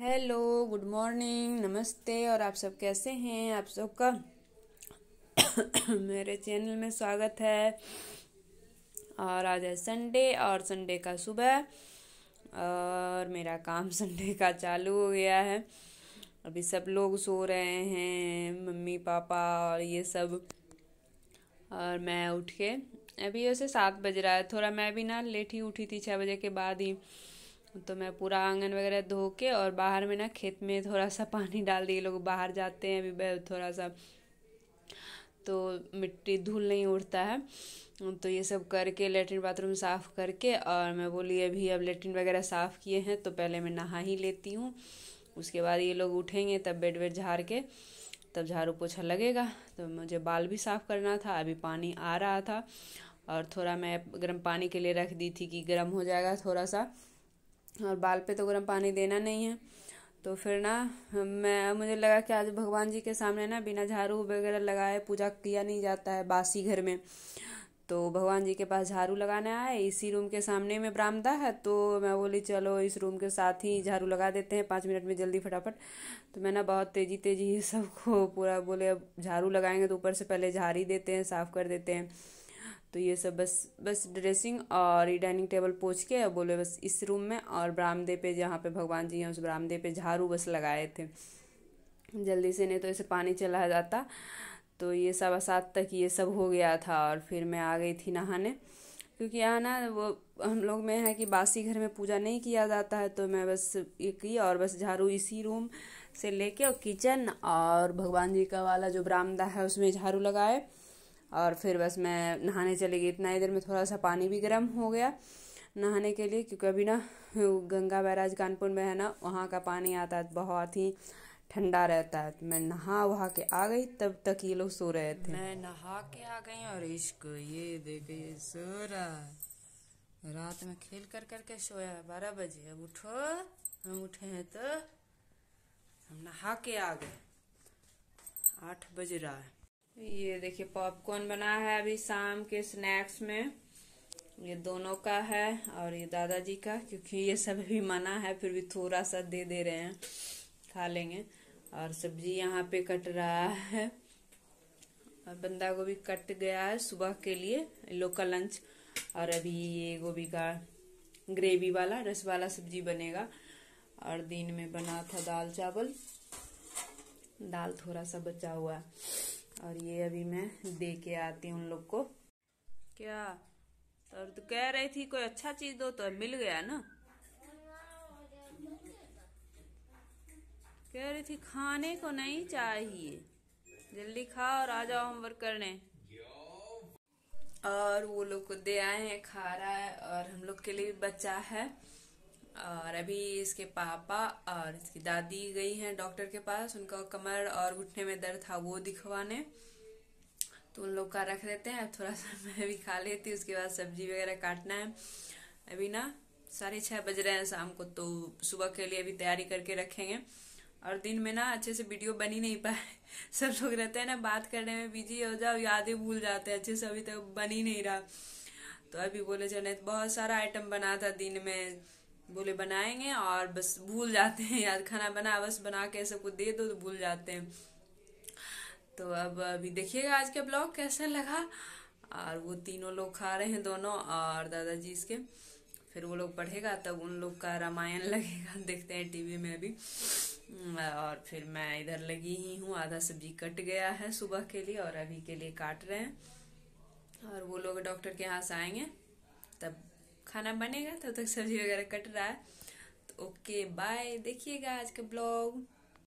hello good morning नमस्ते और आप सब कैसे हैं आप सबका मेरे चैनल में स्वागत है और आज है संडे और संडे का सुबह और मेरा काम संडे का चालू हो गया है अभी सब लोग सो रहे हैं मम्मी पापा और ये सब और मैं उठ के अभी वैसे सात बज रहा है थोड़ा मैं भी ना लेट ही उठी थी छः बजे के बाद ही तो मैं पूरा आंगन वगैरह धो के और बाहर में ना खेत में थोड़ा सा पानी डाल दिए लोग बाहर जाते हैं अभी थोड़ा सा तो मिट्टी धूल नहीं उड़ता है तो ये सब करके लेटरिन बाथरूम साफ़ करके और मैं बोली अभी अब लेटरिन वगैरह साफ़ किए हैं तो पहले मैं नहा ही लेती हूँ उसके बाद ये लोग उठेंगे तब बेड वेड झाड़ के तब झाड़ू पोछा लगेगा तो मुझे बाल भी साफ़ करना था अभी पानी आ रहा था और थोड़ा मैं गर्म पानी के लिए रख दी थी कि गर्म हो जाएगा थोड़ा सा और बाल पे तो गर्म पानी देना नहीं है तो फिर ना मैं मुझे लगा कि आज भगवान जी के सामने ना बिना झाड़ू वगैरह लगाए पूजा किया नहीं जाता है बासी घर में तो भगवान जी के पास झाड़ू लगाने आए इसी रूम के सामने में बरामदा है तो मैं बोली चलो इस रूम के साथ ही झाड़ू लगा देते हैं पाँच मिनट में जल्दी फटाफट तो मैं ना बहुत तेज़ी तेज़ी सबको पूरा बोले अब झाड़ू लगाएंगे तो ऊपर से पहले झाड़ ही देते हैं साफ़ कर देते हैं तो ये सब बस बस ड्रेसिंग और ये डाइनिंग टेबल पोछ के और बोले बस इस रूम में और बरामदे पे जहाँ पे भगवान जी हैं उस बरामदे पे झाड़ू बस लगाए थे जल्दी से नहीं तो ऐसे पानी चला जाता तो ये सब सात तक ये सब हो गया था और फिर मैं आ गई थी नहाने क्योंकि यहाँ ना वो हम लोग में है कि बासी घर में पूजा नहीं किया जाता है तो मैं बस ये की और बस झाड़ू इसी रूम से लेके और किचन और भगवान जी का वाला जो बरामदा है उसमें झाड़ू लगाए और फिर बस मैं नहाने चली गई इतना इधर में थोड़ा सा पानी भी गर्म हो गया नहाने के लिए क्योंकि अभी ना गंगा बैराज कानपुर में है ना वहाँ का पानी आता है बहुत ही ठंडा रहता है मैं नहा वहा के आ गई तब तक ये लोग सो रहे थे मैं नहा के आ गई और इश्क ये देखे ये सो रहा रात में खेल कर करके सोया बारह बजे अब उठो हम उठे हैं तो हम नहा के आ गए आठ बज रहा है ये देखिए पॉपकॉर्न बना है अभी शाम के स्नैक्स में ये दोनों का है और ये दादाजी का क्योंकि ये सब भी मना है फिर भी थोड़ा सा दे दे रहे हैं खा लेंगे और सब्जी यहाँ पे कट रहा है और बंदा गोभी कट गया है सुबह के लिए लोकल लंच और अभी ये गोभी का ग्रेवी वाला रस वाला सब्जी बनेगा और दिन में बना था दाल चावल दाल थोड़ा सा बचा हुआ है और ये अभी मैं दे के आती हूँ उन लोग को क्या और तो कह रही थी कोई अच्छा चीज दो तो मिल गया ना कह रही थी खाने को नहीं चाहिए जल्दी खाओ और आ जाओ होमवर्क करने और वो लोग को दे आए हैं खा रहा है और हम लोग के लिए बचा है और अभी इसके पापा और इसकी दादी गई हैं डॉक्टर के पास उनका कमर और घुटने में दर्द था वो दिखवाने तो उन लोग का रख देते हैं अब थोड़ा सा मैं भी खा लेती उसके बाद सब्जी वगैरह काटना है अभी ना साढ़े छः बज रहे हैं शाम को तो सुबह के लिए अभी तैयारी करके रखेंगे और दिन में ना अच्छे से वीडियो बन ही नहीं पाए सब लोग रहते हैं ना बात करने में बिजी हो जाओ यादें भूल जाते हैं अच्छे से अभी तक तो बन ही नहीं रहा तो अभी बोले चले बहुत सारा आइटम बना था दिन में बोले बनाएंगे और बस भूल जाते हैं यार खाना बना बस बना के सबको दे दो तो भूल जाते हैं तो अब अभी देखिएगा आज का ब्लॉग कैसा लगा और वो तीनों लोग खा रहे हैं दोनों और दादाजी इसके फिर वो लोग पढ़ेगा तब उन लोग का रामायण लगेगा देखते हैं टीवी में अभी और फिर मैं इधर लगी ही हूँ आधा सब्जी कट गया है सुबह के लिए और अभी के लिए काट रहे हैं और वो लोग डॉक्टर के यहाँ से आएंगे तब खाना बनेगा तब तो तक सब्जी वगैरह कट रहा है तो ओके बाय देखिएगा आज का ब्लॉग